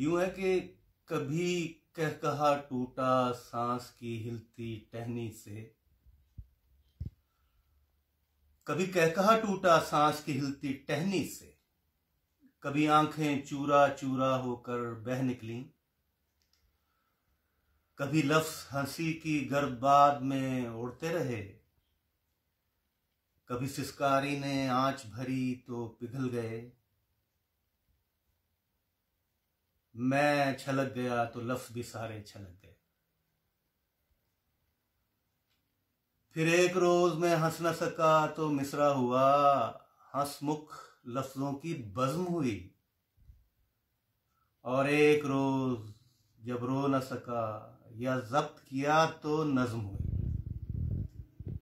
यूं है कि कभी कह कहा टूटा सांस की हिलती टहनी से कभी कह कहा टूटा सांस की हिलती टहनी से कभी आंखें चूरा चूरा होकर बह निकली कभी लफ्स हंसी की गर्भबाद में उड़ते रहे कभी सिस्कारी ने आंच भरी तो पिघल गए मैं छलक गया तो लफ्ज भी सारे छलक गए फिर एक रोज मैं हंस न सका तो मिसरा हुआ हंसमुख लफ्जों की बज्म हुई और एक रोज जब रो न सका या जब्त किया तो नज्म हुई